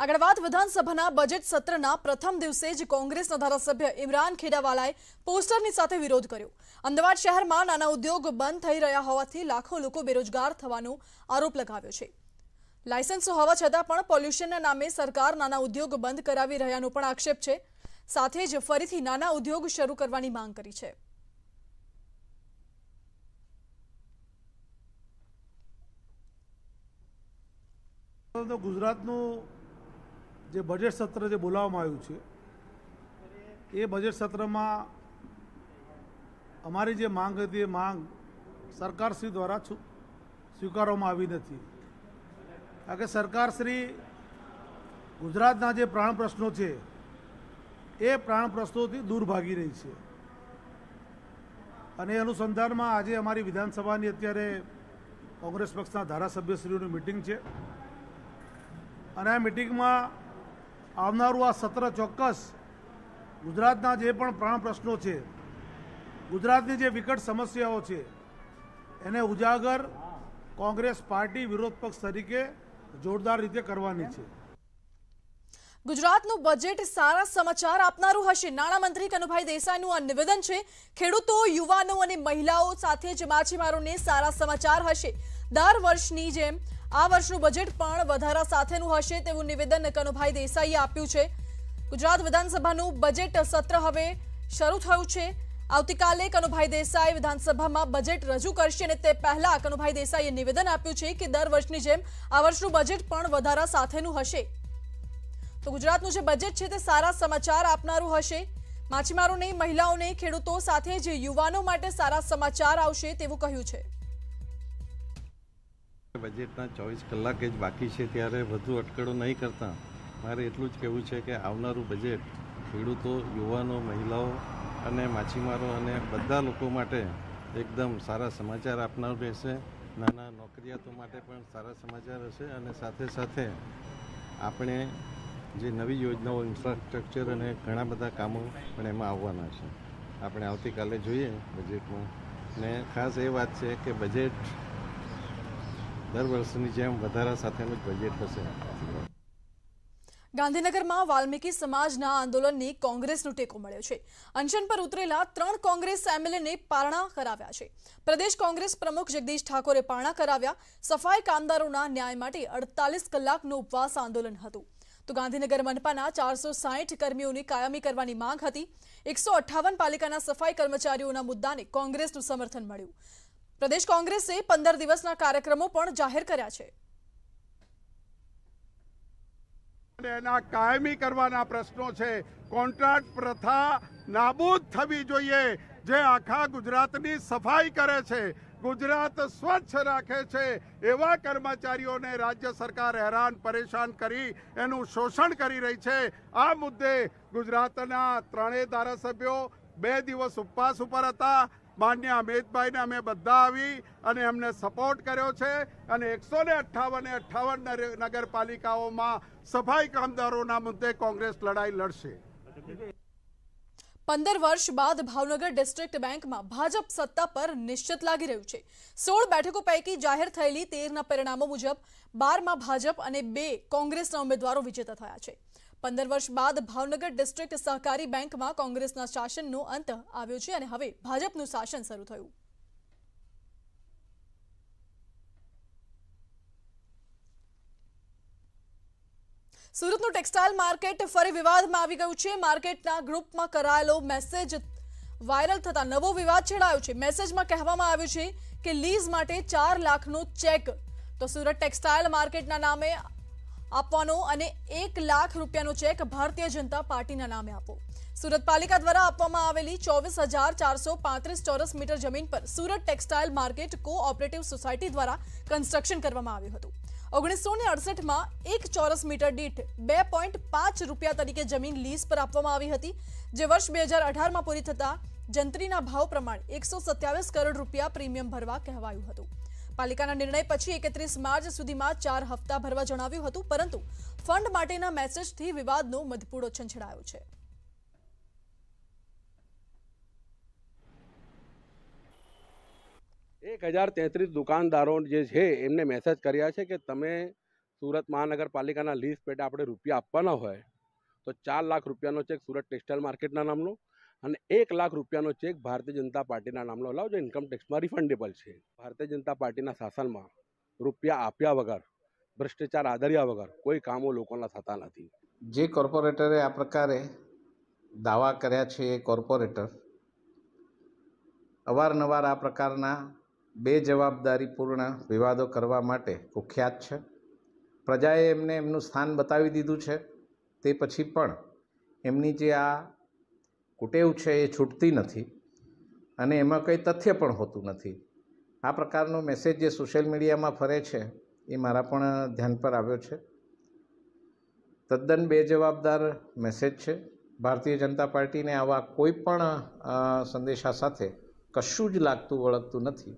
આગળવાદ વિધાનસભાના બજેટ સત્રના પ્રથમ દિવસે જ કોંગ્રેસના ધારાસભ્ય ઇમરાન ખેડાવાલાએ પોસ્ટરની સાથે વિરોધ કર્યો અમદાવાદ શહેરમાં નાના ઉદ્યોગ બંધ થઈ રહ્યા હોવાથી લાખો લોકો બેરોજગાર થવાનો આરોપ લગાવ્યો છે લાયસન્સ હોવા છતાં પણ પોલ્યુશનના નામે સરકાર નાના ઉદ્યોગ બંધ કરાવી રહ્યાનો પણ આક્ષેપ છે સાથે જ ફરીથી નાના ઉદ્યોગ શરૂ કરવાની માંગ કરી છે ગુજરાતનું જે બજેટ સત્ર જે બોલાવવામાં આવ્યું છે એ બજેટ સત્રમાં અમારી જે માંગ હતી એ માંગ સરકારશ્રી દ્વારા સ્વીકારવામાં આવી નથી કારણ કે સરકારશ્રી ગુજરાતના જે પ્રાણ પ્રશ્નો છે એ પ્રાણ પ્રશ્નોથી દૂર ભાગી રહી છે અને અનુસંધાનમાં આજે અમારી વિધાનસભાની અત્યારે કોંગ્રેસ પક્ષના ધારાસભ્યશ્રીઓની મિટિંગ છે અને આ મિટિંગમાં આવનારું આ સત્ર ચોક્કસ ગુજરાતના જે પણ પ્રાણ પ્રશ્નો છે ગુજરાતની જે વિકટ સમસ્યાઓ છે એને ઉજાગર કોંગ્રેસ પાર્ટી વિરોધ પક્ષ તરીકે જોરદાર રીતે કરવાની છે ગુજરાતનું બજેટ સારા સમાચાર આપનારું હશે નાણામંત્રી કનુભાઈ દેસાઈનું આ નિવેદન છે ખેડૂતો યુવાનો અને મહિલાઓ સાથે જ માછીમારોને સારા સમાચાર હશે દર વર્ષની જેમ આ વર્ષનું બજેટ પણ વધારા સાથેનું હશે તેવું નિવેદન કનુભાઈ દેસાઈએ આપ્યું છે ગુજરાત વિધાનસભાનું બજેટ સત્ર હવે શરૂ થયું છે આવતીકાલે કનુભાઈ દેસાઈ વિધાનસભામાં બજેટ રજૂ કરશે અને તે પહેલા કનુભાઈ દેસાઈએ નિવેદન આપ્યું છે કે દર વર્ષની જેમ આ વર્ષનું બજેટ પણ વધારા સાથેનું હશે તો ગુજરાતનું જે બજેટ છે તે સારા સમાચાર આપનારું હશે માછીમારોને મહિલાઓને ખેડૂતો સાથે જે યુવાનો માટે સારા સમાચાર આવશે તેવું કહ્યું છે બજેટના ચોવીસ કલાક જ બાકી છે ત્યારે વધુ અટકળો નહીં કરતા મારે એટલું જ કહેવું છે કે આવનારું બજેટ ખેડૂતો યુવાનો મહિલાઓ અને માછીમારો અને બધા લોકો માટે એકદમ સારા સમાચાર આપનાર રહેશે નાના નોકરિયાતો માટે પણ સારા સમાચાર હશે અને સાથે સાથે આપણે જે નવી યોજનાઓ ઇન્ફ્રાસ્ટ્રક્ચર અને ઘણા બધા કામો પણ એમાં આવવાના છે આપણે આવતીકાલે જોઈએ બજેટમાં ને ખાસ એ વાત છે કે બજેટ દર વર્ષની જેમ વધારા સાથેનું બજેટ હશે ગાંધીનગરમાં વાલ્મીકી સમાજના આંદોલનની કોંગ્રેસનો ટેકો મળ્યો છે અનશન પર ઉતરેલા ત્રણ કોંગ્રેસ એમએલએને પારણા કરાવ્યા છે પ્રદેશ કોંગ્રેસ પ્રમુખ જગદીશ ઠાકોરે પારણા કરાવ્યા સફાઈ કામદારોના ન્યાય માટે અડતાલીસ કલાકનું ઉપવાસ આંદોલન હતું તો ગાંધીનગર મનપાના ચારસો સાહીઠ કર્મીઓની કાયમી કરવાની માંગ હતી એકસો અઠ્ઠાવન પાલિકાના સફાઈ કર્મચારીઓના મુદ્દાને કોંગ્રેસનું સમર્થન મળ્યું પ્રદેશ કોંગ્રેસે પંદર દિવસના કાર્યક્રમો પણ જાહેર કર્યા છે એના કાયમી કરવાના પ્રશ્નો છે કોન્ટ્રાક્ટ પ્રથા નાબૂદ થવી જોઈએ જે આખા ગુજરાતની સફાઈ કરે છે ગુજરાત સ્વચ્છ રાખે છે એવા કર્મચારીઓને રાજ્ય સરકાર હેરાન પરેશાન કરી એનું શોષણ કરી રહી છે આ મુદ્દે ગુજરાતના ત્રણેય ધારાસભ્યો બે દિવસ ઉપવાસ ઉપર હતા માન્ય અમિતભાઈને અમે બધા આવી અને એમને સપોર્ટ કર્યો છે અને એકસો ને અઠ્ઠાવન અઠ્ઠાવન નગરપાલિકાઓમાં સફાઈ કામદારોના મુદ્દે કોંગ્રેસ લડાઈ લડશે પંદર વર્ષ બાદ ભાવનગર ડિસ્ટ્રિક્ટ બેંકમાં ભાજપ સત્તા પર નિશ્ચિત લાગી રહ્યું છે સોળ બેઠકો પૈકી જાહેર થયેલી તેરના પરિણામો મુજબ બારમાં ભાજપ અને બે કોંગ્રેસના ઉમેદવારો વિજેતા થયા છે પંદર વર્ષ બાદ ભાવનગર ડિસ્ટ્રિક્ટ સહકારી બેંકમાં કોંગ્રેસના શાસનનો અંત આવ્યો છે અને હવે ભાજપનું શાસન શરૂ થયું સુરતનું ટેક્સટાઇલ માર્કેટ ફરી વિવાદમાં આવી ગયું છે માર્કેટના ગ્રુપમાં કરાયેલો મેસેજ વાયરલ થતા નવો વિવાદ છેડાયો છે મેસેજમાં કહેવામાં આવ્યું છે કે લીઝ માટે ચાર લાખનો ચેક તો સુરત ટેક્સટાઇલ માર્કેટના નામે આપવાનો અને એક લાખ રૂપિયાનો ચેક ભારતીય જનતા પાર્ટીના નામે આપો સુરત પાલિકા દ્વારા આપવામાં આવેલી ચોવીસ હજાર ચારસો પાંત્રીસ ચોરસ મીટર જમીન પર Surat textile market cooperative society દ્વારા કન્સ્ટ્રક્શન કરવામાં આવ્યું હતું ઓગણીસો ને અડસઠમાં એક ચોરસ મીટર દીઠ બે પોઈન્ટ પાંચ રૂપિયા તરીકે જમીન લીઝ પર આપવામાં આવી હતી જે વર્ષ બે હજાર અઢારમાં પૂરી થતાં જંત્રીના ભાવ પ્રમાણે એકસો સત્યાવીસ કરોડ રૂપિયા પ્રીમિયમ ભરવા કહેવાયું હતું પાલિકાના નિર્ણય પછી એકત્રીસ માર્ચ સુધીમાં ચાર હપ્તા ભરવા જણાવ્યું હતું પરંતુ ફંડ માટેના મેસેજથી વિવાદનો મધપૂડો છંછડાયો છે એક હજાર તેત્રીસ દુકાનદારો જે છે એમને મેસેજ કર્યા છે કે તમે સુરત મહાનગરપાલિકાના લીઝ પેટે આપણે રૂપિયા આપવાના હોય તો ચાર લાખ રૂપિયાનો ચેક સુરત ટેક્સટાઇલ માર્કેટના નામનો અને એક લાખ રૂપિયાનો ચેક ભારતીય જનતા પાર્ટીના નામનો લાવજો ઇન્કમટેક્સમાં રિફંડેબલ છે ભારતીય જનતા પાર્ટીના શાસનમાં રૂપિયા આપ્યા વગર ભ્રષ્ટાચાર આદર્યા વગર કોઈ કામો લોકોના થતા નથી જે કોર્પોરેટરે આ પ્રકારે દાવા કર્યા છે એ કોર્પોરેટર અવારનવાર આ પ્રકારના બે જવાબદારીપૂર્ણ વિવાદો કરવા માટે કુખ્યાત છે પ્રજાએ એમને એમનું સ્થાન બતાવી દીધું છે તે પછી પણ એમની જે આ કુટેવ છે એ છૂટતી નથી અને એમાં કંઈ તથ્ય પણ હોતું નથી આ પ્રકારનો મેસેજ જે સોશિયલ મીડિયામાં ફરે છે એ મારા પણ ધ્યાન પર આવ્યો છે તદ્દન બેજવાબદાર મેસેજ છે ભારતીય જનતા પાર્ટીને આવા કોઈ પણ સંદેશા સાથે કશું જ લાગતું વળગતું નથી